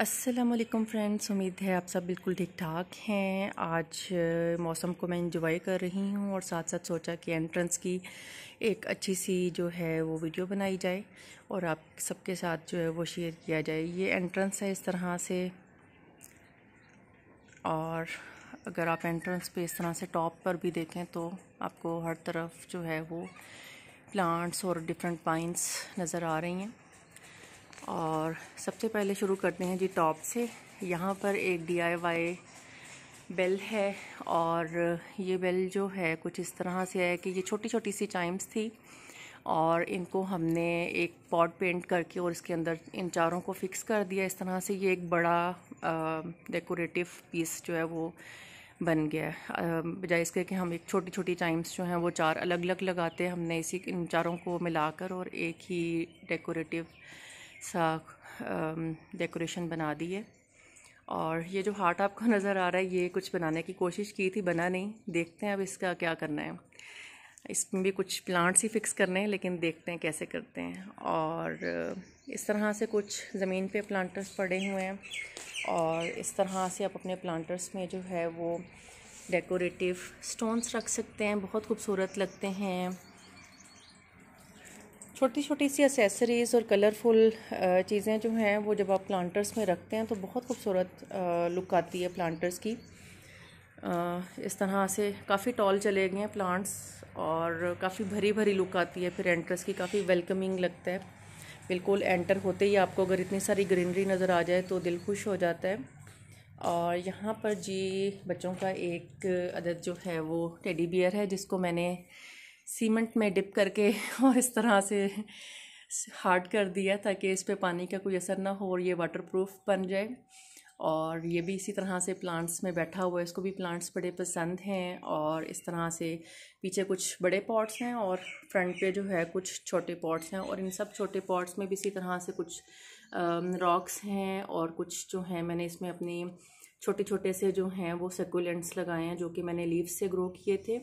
Aslam friends उम्मीद है आप सब बिल्कुल ठीक ठाक हैं आज मौसम को मैं इंजॉय कर रही हूँ और साथ साथ सोचा कि एंट्रेंस की एक अच्छी सी जो है वो वीडियो बनाई जाए और आप सबके साथ जो है वो शेयर किया जाए ये एंट्रेंस है इस तरह से और अगर आप एंट्रेंस पे इस तरह से टॉप पर भी देखें तो आपको हर तरफ जो है वो प्लांट्स और डिफरेंट पाइंस नज़र आ रही हैं सबसे पहले शुरू करते हैं जी टॉप से यहाँ पर एक डीआईवाई बेल है और ये बेल जो है कुछ इस तरह से है कि ये छोटी छोटी सी चाइम्स थी और इनको हमने एक पॉट पेंट करके और इसके अंदर इन चारों को फिक्स कर दिया इस तरह से ये एक बड़ा डेकोरेटिव पीस जो है वो बन गया बजाय इसके कि हम एक छोटी छोटी टाइम्स जो हैं वो चार अलग अलग लगाते हैं हमने इसी इन चारों को मिलाकर और एक ही डेकोरेटिव सा डेकोरेशन बना दी है और ये जो हार्ट आपको नज़र आ रहा है ये कुछ बनाने की कोशिश की थी बना नहीं देखते हैं अब इसका क्या करना है इसमें भी कुछ प्लांट्स ही फिक्स करने हैं लेकिन देखते हैं कैसे करते हैं और इस तरह से कुछ ज़मीन पे प्लांटर्स पड़े हुए हैं और इस तरह से आप अपने प्लांटर्स में जो है वो डेकोरेटिव स्टोन्स रख सकते हैं बहुत खूबसूरत लगते हैं छोटी छोटी सी एसेसरीज़ और कलरफुल चीज़ें जो हैं वो जब आप प्लांटर्स में रखते हैं तो बहुत खूबसूरत लुक आती है प्लांटर्स की इस तरह से काफ़ी टॉल चले गए हैं प्लांट्स और काफ़ी भरी भरी लुक आती है फिर एंट्रेंस की काफ़ी वेलकमिंग लगता है बिल्कुल एंटर होते ही आपको अगर इतनी सारी ग्रीनरी नज़र आ जाए तो दिल खुश हो जाता है और यहाँ पर जी बच्चों का एक अदद जो है वो टेडी बियर है जिसको मैंने सीमेंट में डिप करके और इस तरह से हार्ड कर दिया ताकि इस पे पानी का कोई असर ना हो और ये वाटर प्रूफ बन जाए और ये भी इसी तरह से प्लांट्स में बैठा हुआ है इसको भी प्लांट्स बड़े पसंद हैं और इस तरह से पीछे कुछ बड़े पॉट्स हैं और फ्रंट पे जो है कुछ छोटे पॉट्स हैं और इन सब छोटे पॉट्स में भी इसी तरह से कुछ रॉक्स हैं और कुछ जो हैं मैंने इसमें अपने छोटे छोटे से जो हैं वो सकुलेंट्स लगाए हैं जो कि मैंने लीव्स से ग्रो किए थे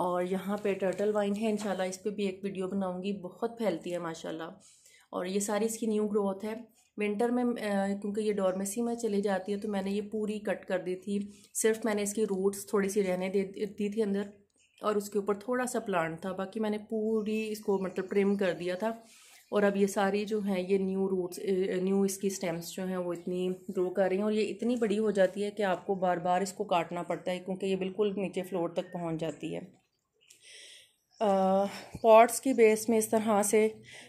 और यहाँ पे टर्टल वाइन है इंशाल्लाह इस पर भी एक वीडियो बनाऊँगी बहुत फैलती है माशाल्लाह और ये सारी इसकी न्यू ग्रोथ है विंटर में क्योंकि ये डॉर्मेसी में चली जाती है तो मैंने ये पूरी कट कर दी थी सिर्फ मैंने इसकी रूट्स थोड़ी सी रहने दे दी थी अंदर और उसके ऊपर थोड़ा सा प्लांट था बाकी मैंने पूरी इसको मतलब ट्रिम कर दिया था और अब ये सारी जो है ये न्यू रूट्स न्यू इसकी स्टेम्स जो हैं वो इतनी ग्रो कर रही हैं और ये इतनी बड़ी हो जाती है कि आपको बार बार इसको काटना पड़ता है क्योंकि ये बिल्कुल नीचे फ्लोर तक पहुँच जाती है पॉट्स की बेस में इस तरह से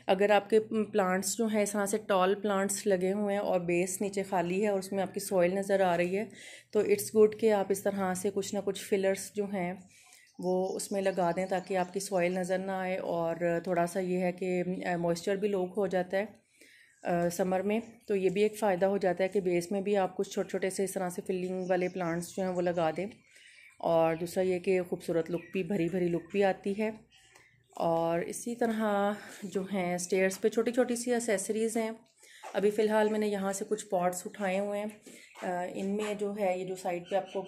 अगर आपके प्लांट्स जो हैं इस तरह से टॉल प्लांट्स लगे हुए हैं और बेस नीचे खाली है और उसमें आपकी सॉइल नज़र आ रही है तो इट्स गुड कि आप इस तरह से कुछ ना कुछ फिलर्स जो हैं वो उसमें लगा दें ताकि आपकी सॉइल नज़र ना आए और थोड़ा सा ये है कि मॉइस्चर भी लोक हो जाता है समर में तो ये भी एक फ़ायदा हो जाता है कि बेस में भी आप कुछ छोटे छोटे से इस तरह से फिलिंग वाले प्लांट्स जो हैं वो लगा दें और दूसरा ये कि खूबसूरत लुक भी भरी भरी लुक भी आती है और इसी तरह जो हैं स्टेयर्स पे छोटी छोटी सी एसेसरीज़ हैं अभी फ़िलहाल मैंने यहाँ से कुछ पॉट्स उठाए हुए हैं इनमें जो है ये जो साइड पे आपको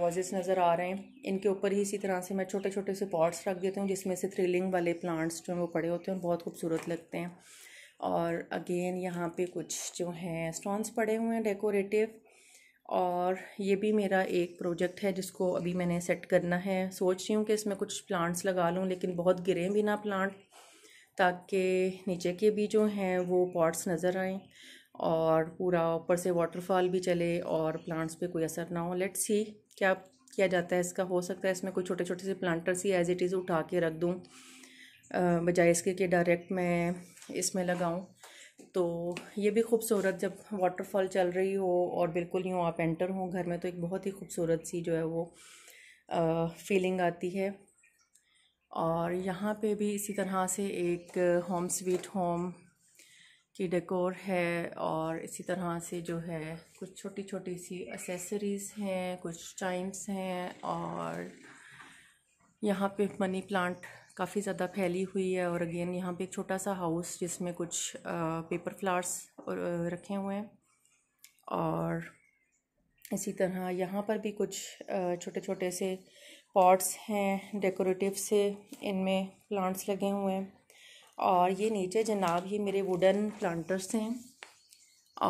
वॉजेस नज़र आ रहे हैं इनके ऊपर ही इसी तरह से मैं छोटे छोटे से पॉट्स रख देती हूँ जिसमें से थ्रिलिंग वाले प्लांट्स जो हैं वो पड़े होते हैं बहुत खूबसूरत लगते हैं और अगेन यहाँ पे कुछ जो हैं स्टोन्स पड़े हुए हैं डेकोरेटिव और ये भी मेरा एक प्रोजेक्ट है जिसको अभी मैंने सेट करना है सोच रही हूँ कि इसमें कुछ प्लांट्स लगा लूँ लेकिन बहुत गिरे भी ना प्लांट ताकि नीचे के भी जो हैं वो पॉट्स नज़र आएँ और पूरा ऊपर से वाटरफॉल भी चले और प्लांट्स पे कोई असर ना हो लेट्स सी क्या किया जाता है इसका हो सकता है इसमें कोई छोटे छोटे से प्लांटर्स ही एज़ इट इज़ उठा के रख दूँ बजाय इसके कि डायरेक्ट मैं इसमें लगाऊँ तो ये भी खूबसूरत जब वाटरफॉल चल रही हो और बिल्कुल यूँ आप एंटर हों घर में तो एक बहुत ही खूबसूरत सी जो है वो आ, फीलिंग आती है और यहाँ पे भी इसी तरह से एक होम स्वीट होम की डेकोर है और इसी तरह से जो है कुछ छोटी छोटी सी एसेसरीज़ हैं कुछ चाइम्स हैं और यहाँ पे मनी प्लांट काफ़ी ज़्यादा फैली हुई है और अगेन यहाँ पे एक छोटा सा हाउस जिसमें कुछ पेपर फ्लावर्स रखे हुए हैं और इसी तरह यहाँ पर भी कुछ छोटे छोटे से पॉट्स हैं डेकोरेटिव से इनमें प्लांट्स लगे हुए हैं और ये नीचे जनाब ये मेरे वुडन प्लांटर्स हैं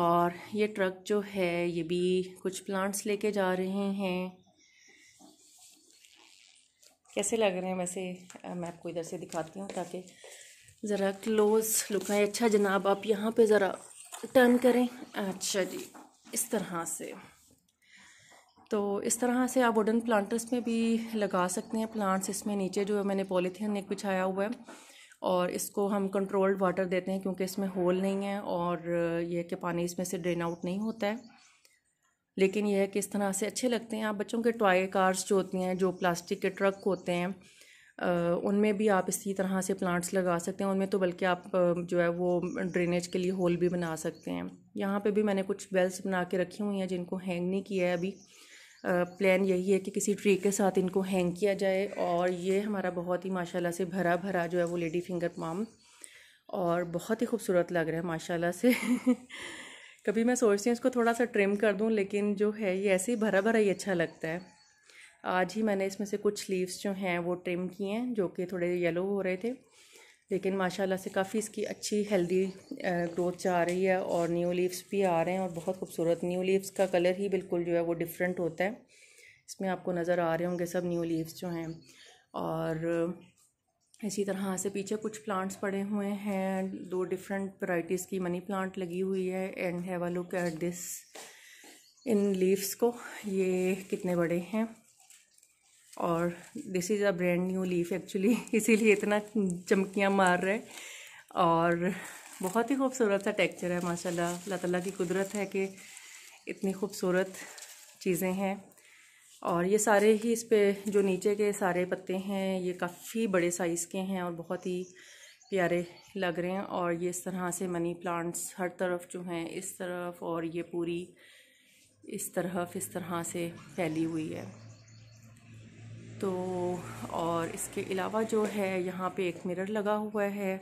और ये ट्रक जो है ये भी कुछ प्लांट्स लेके जा रहे हैं कैसे लग रहे हैं वैसे मैं आपको इधर से दिखाती हूँ ताकि ज़रा क्लोज लुक आए अच्छा जनाब आप यहाँ पे ज़रा टर्न करें अच्छा जी इस तरह से तो इस तरह से आप वुडन प्लांटर्स में भी लगा सकते हैं प्लांट्स इसमें नीचे जो है मैंने पॉलीथीन एक बिछाया हुआ है और इसको हम कंट्रोल्ड वाटर देते हैं क्योंकि इसमें होल नहीं है और यह कि पानी इसमें से ड्रेन आउट नहीं होता है लेकिन यह है कि इस तरह से अच्छे लगते हैं आप बच्चों के टॉय कार्स जो होती हैं जो प्लास्टिक के ट्रक होते हैं उनमें भी आप इसी तरह से प्लांट्स लगा सकते हैं उनमें तो बल्कि आप जो है वो ड्रेनेज के लिए होल भी बना सकते हैं यहाँ पे भी मैंने कुछ बेल्स बना के रखी हुई हैं जिनको हैंग नहीं किया है अभी प्लान यही है कि किसी ट्री के साथ इनको हैंग किया जाए और ये हमारा बहुत ही माशाल्लाह से भरा भरा जो है वो लेडी फिंगर पाम और बहुत ही खूबसूरत लग रहा है माशाला से कभी मैं सोचती हूँ इसको थोड़ा सा ट्रिम कर दूँ लेकिन जो है ये ऐसे ही भरा भरा ही अच्छा लगता है आज ही मैंने इसमें से कुछ लीव्स जो हैं वो ट्रिम किए हैं जो कि थोड़े येलो हो रहे थे लेकिन माशाल्लाह से काफ़ी इसकी अच्छी हेल्दी ग्रोथ जा रही है और न्यू लीव्स भी आ रहे हैं और बहुत खूबसूरत न्यू लीव्स का कलर ही बिल्कुल जो है वो डिफरेंट होता है इसमें आपको नज़र आ रहे होंगे सब न्यू लीव्स जो हैं और इसी तरह से पीछे कुछ प्लांट्स पड़े हुए हैं दो डिफरेंट वराइटीज़ की मनी प्लांट लगी हुई है and have a look at this इन लीव्स को ये कितने बड़े हैं और this is a brand new leaf actually इसीलिए इतना चमकियाँ मार रहे और बहुत ही खूबसूरत सा टेक्चर है माशाल्लाह अल्लाह ताला की कुदरत है कि इतनी खूबसूरत चीज़ें हैं और ये सारे ही इस पे जो नीचे के सारे पत्ते हैं ये काफ़ी बड़े साइज़ के हैं और बहुत ही प्यारे लग रहे हैं और ये इस तरह से मनी प्लांट्स हर तरफ जो हैं इस तरफ और ये पूरी इस तरफ इस तरह से फैली हुई है तो और इसके अलावा जो है यहाँ पे एक मिरर लगा हुआ है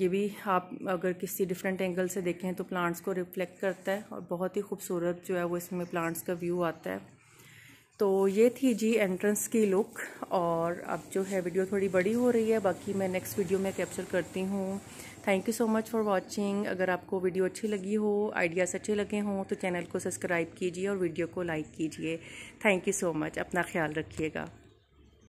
ये भी आप अगर किसी डिफरेंट एंगल से देखें तो प्लांट्स को रिफ्लेक्ट करता है और बहुत ही खूबसूरत जो है वो इसमें प्लांट्स का व्यू आता है तो ये थी जी एंट्रेंस की लुक और अब जो है वीडियो थोड़ी बड़ी हो रही है बाकी मैं नेक्स्ट वीडियो में कैप्चर करती हूँ thank you so much for watching अगर आपको वीडियो अच्छी लगी हो आइडियाज़ अच्छे लगे हों तो चैनल को सब्सक्राइब कीजिए और वीडियो को लाइक कीजिए थैंक यू सो मच अपना ख्याल रखिएगा